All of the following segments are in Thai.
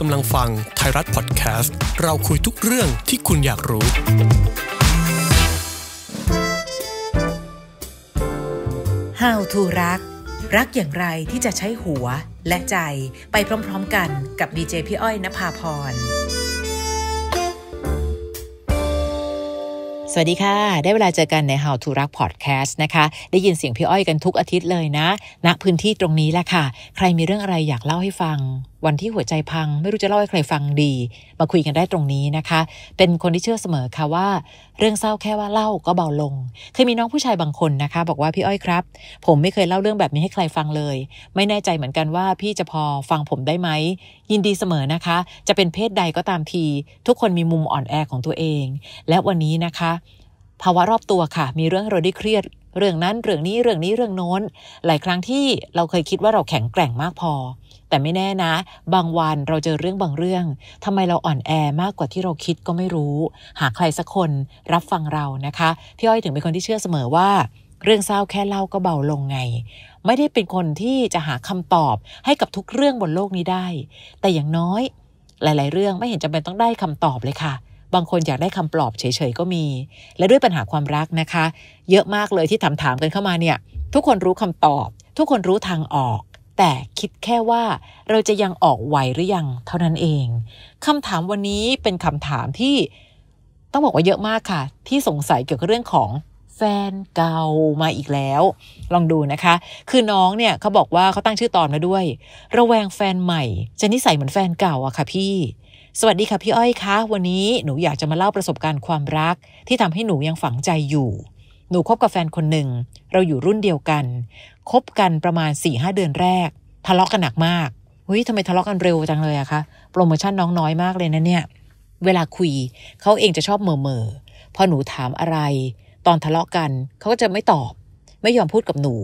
กำลังฟังไทยรัฐพอดแคสต์ เราคุยทุกเรื่องที่คุณอยากรู้ How to รัก รักอย่างไรที่จะใช้หัวและใจไปพร้อม ๆ กันกับดีเจพี่อ้อยนภาพร สวัสดีค่ะ ได้เวลาเจอกันใน How to รัก Podcast นะคะ ได้ยินเสียงพี่อ้อยกันทุกอาทิตย์เลยนะ ณ พื้นที่ตรงนี้แหละค่ะ ใครมีเรื่องอะไรอยากเล่าให้ฟังวันที่หัวใจพังไม่รู้จะเล่าให้ใครฟังดี มาคุยกันได้ตรงนี้นะคะ เป็นคนที่เชื่อเสมอค่ะว่าเรื่องเศร้าแค่ว่าเล่าก็เบาลง เคยมีน้องผู้ชายบางคนนะคะ บอกว่าพี่อ้อยครับ ผมไม่เคยเล่าเรื่องแบบนี้ให้ใครฟังเลย ไม่แน่ใจเหมือนกันว่าพี่จะพอฟังผมได้ไหมยินดีเสมอนะคะ จะเป็นเพศใดก็ตามที ทุกคนมีมุมอ่อนแอของตัวเอง และวันนี้นะคะ ภาวะรอบตัวค่ะ มีเรื่องเราได้เครียด เรื่องนั้นเรื่องนี้เรื่องนี้เรื่องโน้นหลายครั้งที่เราเคยคิดว่าเราแข็งแกร่งมากพอแต่ไม่แน่นะ บางวันเราเจอเรื่องบางเรื่อง ทำไมเราอ่อนแอมากกว่าที่เราคิดก็ไม่รู้ หาใครสักคนรับฟังเรานะคะพี่อ้อยถึงเป็นคนที่เชื่อเสมอว่า เรื่องเศร้าแค่เล่าก็เบาลงไง ไม่ได้เป็นคนที่จะหาคำตอบให้กับทุกเรื่องบนโลกนี้ได้ แต่อย่างน้อย หลาย ๆ เรื่องไม่เห็นจำเป็นต้องได้คำตอบเลยค่ะ บางคนอยากได้คำปลอบ เฉยๆก็มี และด้วยปัญหาความรักนะคะ เยอะมากเลยที่ถามๆกันเข้ามาเนี่ย ทุกคนรู้คำตอบ ทุกคนรู้ทางออกแต่คิดแค่ว่าเราจะยังออกไหวหรือยังเท่านั้นเอง คำถามวันนี้เป็นคำถามที่ต้องบอกว่าเยอะมากค่ะ ที่สงสัยเกี่ยวกับเรื่องของแฟนเก่ามาอีกแล้ว ลองดูนะคะ คือน้องเนี่ยเขาบอกว่าเขาตั้งชื่อตอนมาด้วย ระแวงแฟนใหม่ จะนิสัยเหมือนแฟนเก่าอะค่ะ พี่ สวัสดีค่ะ พี่อ้อยคะ วันนี้หนูอยากจะมาเล่าประสบการณ์ความรัก ที่ทำให้หนูยังฝังใจอยู่ หนูคบกับแฟนคนหนึ่งเราอยู่รุ่นเดียวกันคบกันประมาณ4ี่หเดือนแรกทะเลาะกันหนักมากเฮ้ยทำไมทะเลาะกันเร็วจังเลยอะคะโปรโมชั่นน้องน้อยมากเลยนะเนี่ย เวลาคุยเขาเองจะชอบเม่อเม่อพอหนูถามอะไรตอนทะเลาะกันเขาก็จะไม่ตอบ ไม่ยอมพูดกับหนู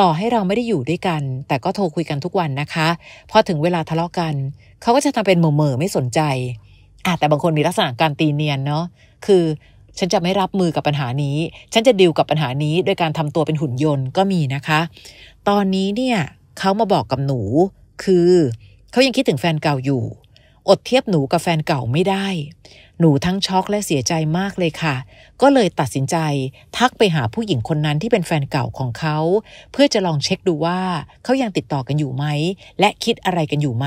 ต่อให้เราไม่ได้อยู่ด้วยกัน แต่ก็โทรคุยกันทุกวันนะคะพอถึงเวลาทะเลาะกันเขาก็จะทำเป็นเม่อเม่อไม่สนใจอ่ะแต่บางคนมีลักษณะการตีเนียนเนาะคือฉันจะไม่รับมือกับปัญหานี้ ฉันจะดิวกับปัญหานี้โดยการทำตัวเป็นหุ่นยนต์ก็มีนะคะ ตอนนี้เนี่ยเขามาบอกกับหนู คือ เขายังคิดถึงแฟนเก่าอยู่ อดเทียบหนูกับแฟนเก่าไม่ได้ หนูทั้งช็อกและเสียใจมากเลยค่ะ ก็เลยตัดสินใจทักไปหาผู้หญิงคนนั้นที่เป็นแฟนเก่าของเขา เพื่อจะลองเช็คดูว่าเขายังติดต่อกันอยู่ไหมและคิดอะไรกันอยู่ไหม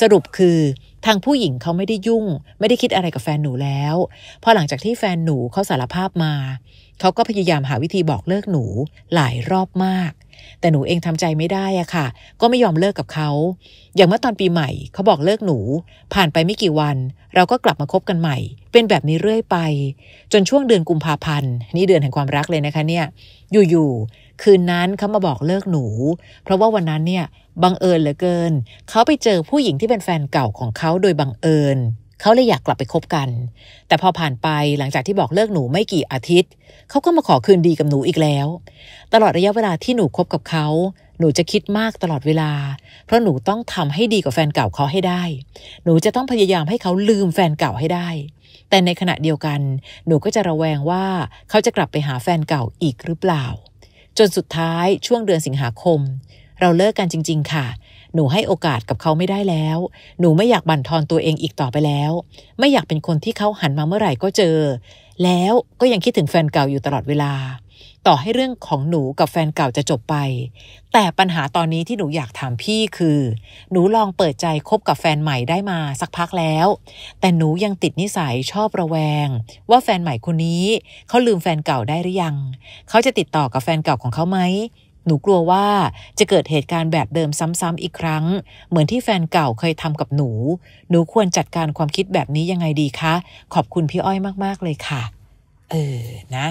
สรุปคือทางผู้หญิงเขาไม่ได้ยุ่ง ไม่ได้คิดอะไรกับแฟนหนูแล้วพอหลังจากที่แฟนหนูเขาสารภาพมา เขาก็พยายามหาวิธีบอกเลิกหนูหลายรอบมากแต่หนูเองทำใจไม่ได้อะค่ะ ก็ไม่ยอมเลิกกับเขา อย่างเมื่อตอนปีใหม่ เขาบอกเลิกหนู ผ่านไปไม่กี่วัน เราก็กลับมาคบกันใหม่ เป็นแบบนี้เรื่อยไป จนช่วงเดือนกุมภาพันธ์นี่เดือนแห่งความรักเลยนะคะเนี่ย อยู่ๆคืนนั้นเขามาบอกเลิกหนู เพราะว่าวันนั้นเนี่ยบังเอิญเหลือเกินเขาไปเจอผู้หญิงที่เป็นแฟนเก่าของเขาโดยบังเอิญเขาเลยอยากกลับไปคบกัน แต่พอผ่านไปหลังจากที่บอกเลิกหนูไม่กี่อาทิตย์ เขาก็มาขอคืนดีกับหนูอีกแล้ว ตลอดระยะเวลาที่หนูคบกับเขา หนูจะคิดมากตลอดเวลา เพราะหนูต้องทำให้ดีกับแฟนเก่าเขาให้ได้ หนูจะต้องพยายามให้เขาลืมแฟนเก่าให้ได้ แต่ในขณะเดียวกัน หนูก็จะระแวงว่าเขาจะกลับไปหาแฟนเก่าอีกหรือเปล่า จนสุดท้ายช่วงเดือนสิงหาคม เราเลิกกันจริง ๆ ค่ะหนูให้โอกาสกับเขาไม่ได้แล้ว หนูไม่อยากบั่นทอนตัวเองอีกต่อไปแล้ว ไม่อยากเป็นคนที่เขาหันมาเมื่อไหร่ก็เจอ แล้วก็ยังคิดถึงแฟนเก่าอยู่ตลอดเวลา ต่อให้เรื่องของหนูกับแฟนเก่าจะจบไป แต่ปัญหาตอนนี้ที่หนูอยากถามพี่คือ หนูลองเปิดใจคบกับแฟนใหม่ได้มาสักพักแล้ว แต่หนูยังติดนิสัยชอบระแวง ว่าแฟนใหม่คนนี้เขาลืมแฟนเก่าได้หรือยัง เขาจะติดต่อกับแฟนเก่าของเขาไหมหนูกลัวว่าจะเกิดเหตุการณ์แบบเดิมซ้ำอีกครั้ง เหมือนที่แฟนเก่าเคยทำกับหนู หนูควรจัดการความคิดแบบนี้ยังไงดีคะ ขอบคุณพี่อ้อยมาก ๆเลยค่ะ เออ นะ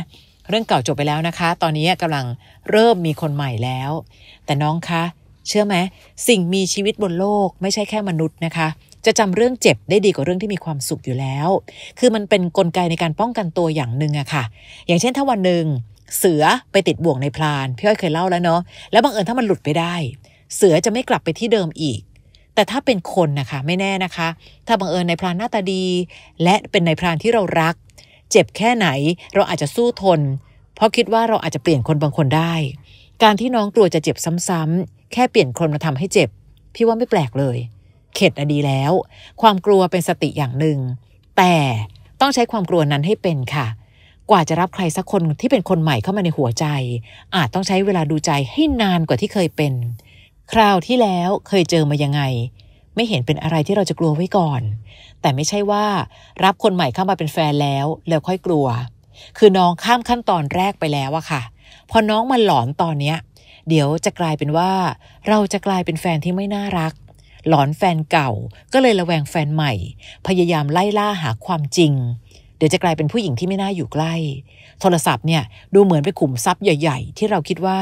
เรื่องเก่าจบไปแล้วนะคะ ตอนนี้กำลังเริ่มมีคนใหม่แล้ว แต่น้องคะ เชื่อไหม สิ่งมีชีวิตบนโลก ไม่ใช่แค่มนุษย์นะคะ จะจำเรื่องเจ็บได้ดีกว่าเรื่องที่มีความสุขอยู่แล้ว คือมันเป็นนกลไกในการป้องกันตัวอย่างหนึ่งอะค่ะ อย่างเช่น ถ้าวันหนึ่งเสือไปติดบ่วงในพราน พี่อ้อยเคยเล่าแล้วเนาะ แล้วบังเอิญถ้ามันหลุดไปได้ เสือจะไม่กลับไปที่เดิมอีก แต่ถ้าเป็นคนนะคะไม่แน่นะคะ ถ้าบังเอิญในพรานหน้าตาดี และเป็นในพรานที่เรารัก เจ็บแค่ไหนเราอาจจะสู้ทน เพราะคิดว่าเราอาจจะเปลี่ยนคนบางคนได้ การที่น้องกลัวจะเจ็บซ้ำๆแค่เปลี่ยนคนมาทำให้เจ็บพี่ว่าไม่แปลกเลย เข็ดอดีแล้ว ความกลัวเป็นสติอย่างหนึ่ง แต่ต้องใช้ความกลัวนั้นให้เป็นค่ะกว่าจะรับใครสักคนที่เป็นคนใหม่เข้ามาในหัวใจ อาจต้องใช้เวลาดูใจให้นานกว่าที่เคยเป็น คราวที่แล้วเคยเจอมายังไง ไม่เห็นเป็นอะไรที่เราจะกลัวไว้ก่อน แต่ไม่ใช่ว่ารับคนใหม่เข้ามาเป็นแฟนแล้วแล้วค่อยกลัว คือน้องข้ามขั้นตอนแรกไปแล้วอะค่ะ พอน้องมาหลอนตอนเนี้ยเดี๋ยวจะกลายเป็นว่า เราจะกลายเป็นแฟนที่ไม่น่ารัก หลอนแฟนเก่าก็เลยระแวงแฟนใหม่ พยายามไล่ล่าหาความจริงดี๋ยวจะกลายเป็นผู้หญิงที่ไม่น่าอยู่ใกล้ โทรศัพท์เนี่ยดูเหมือนไปขุมทรัพย์ใหญ่ ๆ ที่เราคิดว่า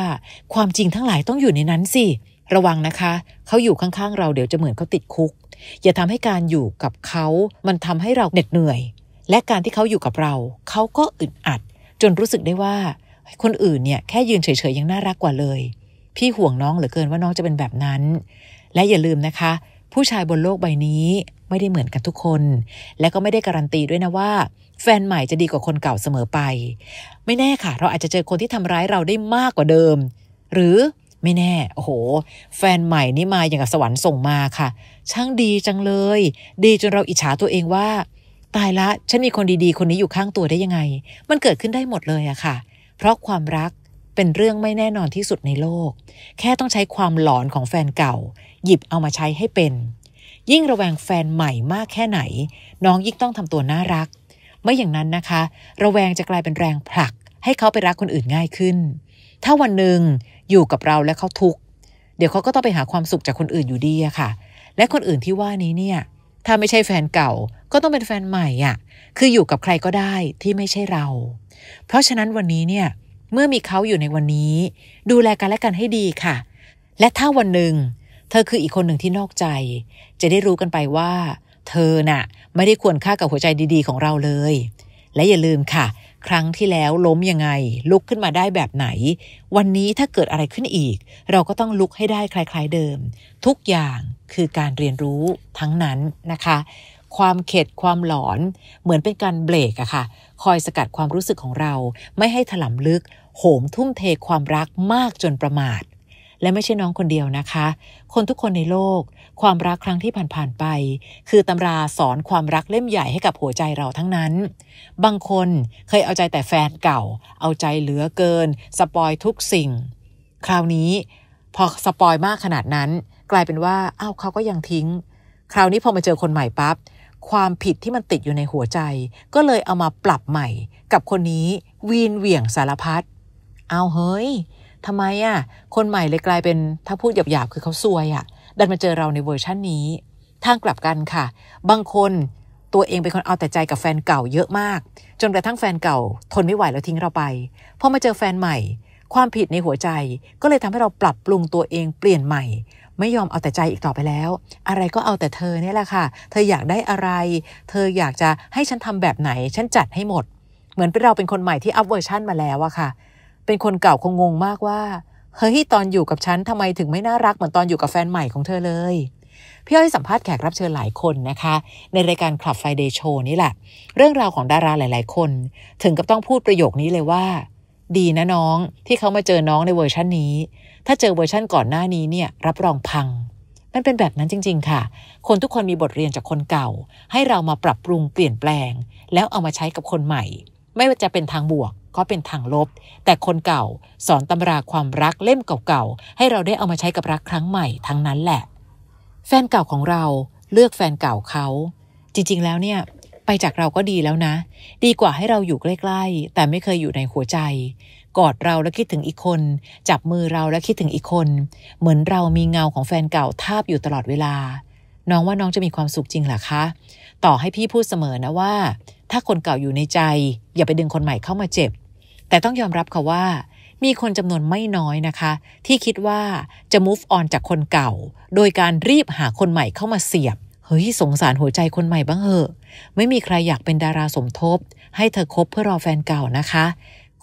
ความจริงทั้งหลายต้องอยู่ในนั้นสิ ระวังนะคะเขาอยู่ข้างๆเราเดี๋ยวจะเหมือนเขาติดคุก อย่าทำให้การอยู่กับเขามันทำให้เราเหน็ดเหนื่อย และการที่เขาอยู่กับเราเขาก็อึดอัด จนรู้สึกได้ว่า คนอื่นเนี่ยแค่ยืนเฉยๆยังน่ารักกว่าเลย พี่ห่วงน้องเหลือเกินว่าน้องจะเป็นแบบนั้น และอย่าลืมนะคะผู้ชายบนโลกใบนี้ไม่ได้เหมือนกันทุกคน และก็ไม่ได้การันตีด้วยนะ ว่าแฟนใหม่จะดีกว่าคนเก่าเสมอไป ไม่แน่ค่ะเราอาจจะเจอคนที่ทำร้ายเราได้มากกว่าเดิม หรือไม่แน่โอ้โห แฟนใหม่นี่มาอย่างกับสวรรค์ส่งมาค่ะ ช่างดีจังเลย ดีจนเราอิจฉาตัวเองว่า ตายละฉันมีคนดีๆ คนนี้อยู่ข้างตัวได้ยังไง มันเกิดขึ้นได้หมดเลยอะค่ะ เพราะความรักเป็นเรื่องไม่แน่นอนที่สุดในโลก แค่ต้องใช้ความหลอนของแฟนเก่า หยิบเอามาใช้ให้เป็น ยิ่งระแวงแฟนใหม่มากแค่ไหน น้องยิ่งต้องทำตัวน่ารัก ไม่อย่างนั้นนะคะ ระแวงจะกลายเป็นแรงผลัก ให้เขาไปรักคนอื่นง่ายขึ้น ถ้าวันหนึ่งอยู่กับเราและเขาทุกข์เดี๋ยวเขาก็ต้องไปหาความสุขจากคนอื่นอยู่ดีอะค่ะ และคนอื่นที่ว่านี้เนี่ย ถ้าไม่ใช่แฟนเก่าก็ต้องเป็นแฟนใหม่อะคืออยู่กับใครก็ได้ที่ไม่ใช่เรา เพราะฉะนั้นวันนี้เนี่ยเมื่อมีเขาอยู่ในวันนี้ ดูแลกันและกันให้ดีค่ะ และถ้าวันหนึ่งเธอคืออีกคนหนึ่งที่นอกใจ จะได้รู้กันไปว่า เธอน่ะไม่ได้ควรค่ากับหัวใจดีๆ ของเราเลย และอย่าลืมค่ะ ครั้งที่แล้วล้มยังไง ลุกขึ้นมาได้แบบไหน วันนี้ถ้าเกิดอะไรขึ้นอีก เราก็ต้องลุกให้ได้คล้ายๆเดิม ทุกอย่างคือการเรียนรู้ทั้งนั้นนะคะ ความเข็ดความหลอนเหมือนเป็นการเบรกอะค่ะ คอยสกัดความรู้สึกของเรา ไม่ให้ถลำลึกโหมทุ่มเทความรักมากจนประมาท และไม่ใช่น้องคนเดียวนะคะ คนทุกคนในโลกความรักครั้งที่ผ่าน ๆ ไป คือตำราสอนความรักเล่มใหญ่ให้กับหัวใจเราทั้งนั้น บางคนเคยเอาใจแต่แฟนเก่า เอาใจเหลือเกินสปอยทุกสิ่ง คราวนี้ พอสปอยมากขนาดนั้น กลายเป็นว่าอ้าวเขาก็ยังทิ้ง คราวนี้พอมาเจอคนใหม่ปับ๊บความผิดที่มันติดอยู่ในหัวใจ ก็เลยเอามาปรับใหม่ กับคนนี้วีนเหวี่ยงสารพัดเอาเฮ้ยทำไมอ่ะ คนใหม่เลยกลายเป็นถ้าพูดหยาบๆ คือเขาซวยอ่ะ ดันมาเจอเราในเวอร์ชั่นนี้ทางกลับกันค่ะ บางคนตัวเองเป็นคนเอาแต่ใจกับแฟนเก่าเยอะมาก จนกระทั่งแฟนเก่าทนไม่ไหวแล้วทิ้งเราไปพอมาเจอแฟนใหม่ ความผิดในหัวใจก็เลยทำให้เราปรับปรุงตัวเองเปลี่ยนใหม่ ไม่ยอมเอาแต่ใจอีกต่อไปแล้ว อะไรก็เอาแต่เธอเนี่ยแหละค่ะ เธออยากได้อะไร เธออยากจะให้ฉันทำแบบไหน ฉันจัดให้หมด เหมือนเป็นเราเป็นคนใหม่ที่อัพเวอร์ชั่นมาแล้วอะค่ะเป็นคนเก่าคงงงมากว่าเฮ้ยตอนอยู่กับฉันทำไมถึงไม่น่ารักเหมือนตอนอยู่กับแฟนใหม่ของเธอเลยพี่อ้อยสัมภาษณ์แขกรับเชิญหลายคนนะคะ ในรายการคลับไฟเดย์โชว์นี่แหละ เรื่องราวของดาราหลาย ๆ คน ถึงกับต้องพูดประโยคนี้เลยว่า ดีนะน้องที่เขามาเจอน้องในเวอร์ชันนี้ ถ้าเจอเวอร์ชันก่อนหน้านี้เนี่ยรับรองพัง มันเป็นแบบนั้นจริง ๆ ค่ะ คนทุกคนมีบทเรียนจากคนเก่า ให้เรามาปรับปรุงเปลี่ยนแปลง แล้วเอามาใช้กับคนใหม่ไม่ว่าจะเป็นทางบวก ก็เป็นทางลบแต่คนเก่าสอนตำราความรักเล่มเก่าๆ ให้เราได้เอามาใช้กับรักครั้งใหม่ทั้งนั้นแหละ แฟนเก่าของเราเลือกแฟนเก่าเขา จริงๆแล้วเนี่ย ไปจากเราก็ดีแล้วนะ ดีกว่าให้เราอยู่ใกล้ๆแต่ไม่เคยอยู่ในหัวใจ กอดเราแล้วคิดถึงอีกคน จับมือเราแล้วคิดถึงอีกคน เหมือนเรามีเงาของแฟนเก่าทาบอยู่ตลอดเวลาน้องว่าน้องจะมีความสุขจริงเหรอคะ ต่อให้พี่พูดเสมอนะว่า ถ้าคนเก่าอยู่ในใจ อย่าไปดึงคนใหม่เข้ามาเจ็บ แต่ต้องยอมรับค่ะว่ามีคนจำนวนไม่น้อยนะคะ ที่คิดว่าจะ move on จากคนเก่า โดยการรีบหาคนใหม่เข้ามาเสียบ เฮ้ยสงสารหัวใจคนใหม่บ้างเหอะ ไม่มีใครอยากเป็นดาราสมทบ ให้เธอคบเพื่อรอแฟนเก่านะคะ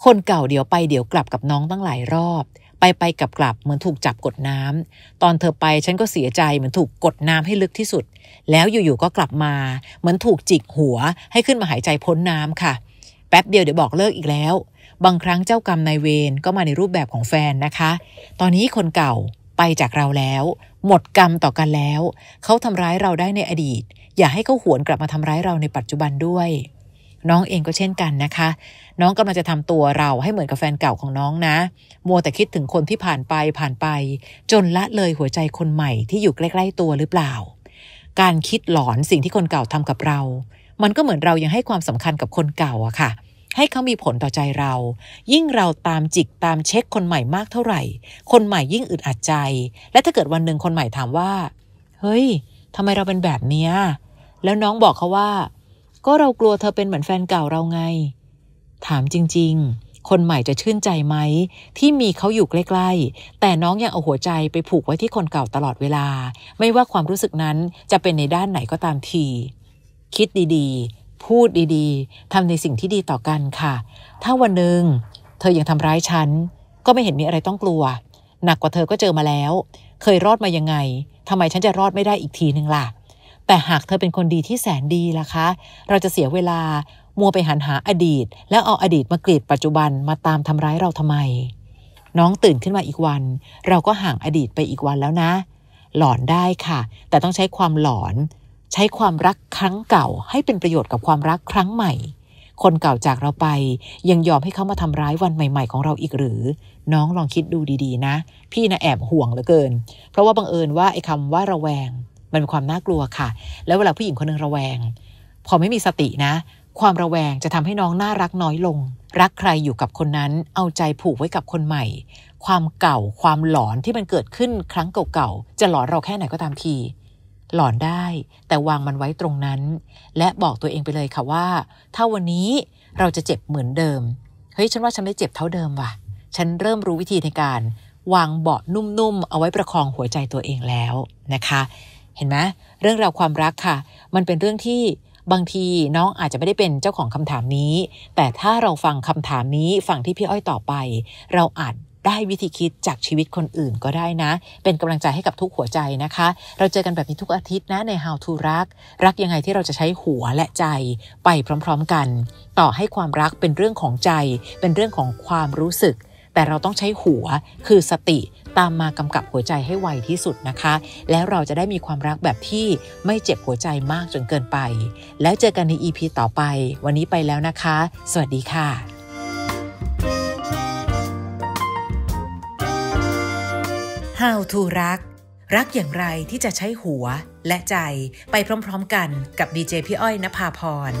คนเก่าเดี๋ยวไปเดี๋ยวกลับกับน้องตั้งหลายรอบไป ไปกลับกลับเหมือนถูกจับกดน้ำ ตอนเธอไปฉันก็เสียใจเหมือนถูกกดน้ำให้ลึกที่สุด แล้วอยู่ๆก็กลับมา เหมือนถูกจิกหัว ให้ขึ้นมาหายใจพ้นน้ำค่ะ แป๊บเดียวเดี๋ยวบอกเลิกอีกแล้ว บางครั้งเจ้ากรรมนายเวรก็มาในรูปแบบของแฟนนะคะ ตอนนี้คนเก่าไปจากเราแล้ว หมดกรรมต่อกันแล้วเขาทำร้ายเราได้ในอดีต อย่าให้เขาหวนกลับมาทำร้ายเราในปัจจุบันด้วยน้องเองก็เช่นกันนะคะ น้องกำาลังจะทำตัวเราให้เหมือนกับแฟนเก่าของน้องนะมัวแต่คิดถึงคนที่ผ่านไปผ่านไป จนละเลยหัวใจคนใหม่ที่อยู่ใกล้ๆตัวหรือเปล่า การคิดหลอนสิ่งที่คนเก่าทำกับเรา มันก็เหมือนเรา ยังให้ความสำคัญกับคนเก่าอะค่ะ ให้เขามีผลต่อใจเรา ยิ่งเราตามจิกตามเช็คคนใหม่มากเท่าไหร่ คนใหม่ยิ่งอึดอัดใจ และถ้าเกิดวันหนึ่งคนใหม่ถามว่าเฮ้ยทำไมเราเป็นแบบเนี้ยแล้วน้องบอกเขาว่าก็เรากลัวเธอเป็นเหมือนแฟนเก่าเราไง ถามจริงๆ คนใหม่จะชื่นใจไหม ที่มีเขาอยู่ใกล้ๆแต่น้องยังเอาหัวใจไปผูกไว้ที่คนเก่าตลอดเวลา ไม่ว่าความรู้สึกนั้นจะเป็นในด้านไหนก็ตามทีคิดดีๆ พูดดีๆทำในสิ่งที่ดีต่อกันค่ะ ถ้าวันหนึ่งเธอยังทำร้ายฉันก็ไม่เห็นมีอะไรต้องกลัวหนักกว่าเธอก็เจอมาแล้ว เคยรอดมายังไงทำไมฉันจะรอดไม่ได้อีกทีหนึ่งล่ะแต่หากเธอเป็นคนดีที่แสนดีล่ะคะ เราจะเสียเวลามัวไปหันหาอดีต แล้วเอาอดีตมากรีดปัจจุบันมาตามทำร้ายเราทำไม น้องตื่นขึ้นมาอีกวัน เราก็ห่างอดีตไปอีกวันแล้วนะ หลอนได้ค่ะ แต่ต้องใช้ความหลอน ใช้ความรักครั้งเก่า ให้เป็นประโยชน์กับความรักครั้งใหม่ คนเก่าจากเราไป ยังยอมให้เขามาทำร้ายวันใหม่ ๆ ของเราอีกหรือ น้องลองคิดดูดีๆ นะ พี่นะแอบห่วงเหลือเกิน เพราะว่าบังเอิญว่าไอ้คำว่าระแวงมันเป็นความน่ากลัวค่ะ แล้วเวลาผู้หญิงคนหนึ่งระแวง พอไม่มีสตินะ ความระแวงจะทำให้น้องน่ารักน้อยลง รักใครอยู่กับคนนั้น เอาใจผูกไว้กับคนใหม่ ความเก่า ความหลอนที่มันเกิดขึ้นครั้งเก่าๆจะหลอนเราแค่ไหนก็ตามที หลอนได้ แต่วางมันไว้ตรงนั้น และบอกตัวเองไปเลยค่ะว่า ถ้าวันนี้เราจะเจ็บเหมือนเดิม เฮ้ย ฉันว่าฉันไม่เจ็บเท่าเดิมว่ะ ฉันเริ่มรู้วิธีในการ วางเบาะนุ่มๆ เอาไว้ประคองหัวใจตัวเองแล้วนะคะเห็นไหมเรื่องราวความรักค่ะ มันเป็นเรื่องที่บางทีน้องอาจจะไม่ได้เป็นเจ้าของคำถามนี้ แต่ถ้าเราฟังคำถามนี้ฝั่งที่พี่อ้อยต่อไป เราอาจได้วิธีคิดจากชีวิตคนอื่นก็ได้นะ เป็นกำลังใจให้กับทุกหัวใจนะคะ เราเจอกันแบบนี้ทุกอาทิตย์นะใน How to รักรักยังไงที่เราจะใช้หัวและใจไปพร้อมๆกัน ต่อให้ความรักเป็นเรื่องของใจเป็นเรื่องของความรู้สึกแต่เราต้องใช้หัวคือสติตามมากำกับหัวใจให้ไวที่สุดนะคะ แล้วเราจะได้มีความรักแบบที่ไม่เจ็บหัวใจมากจนเกินไป แล้วเจอกันใน EP ต่อไป วันนี้ไปแล้วนะคะ สวัสดีค่ะฮาวทูรัก รักอย่างไรที่จะใช้หัวและใจไปพร้อมๆกันกับดีเจพี่อ้อยนภาพร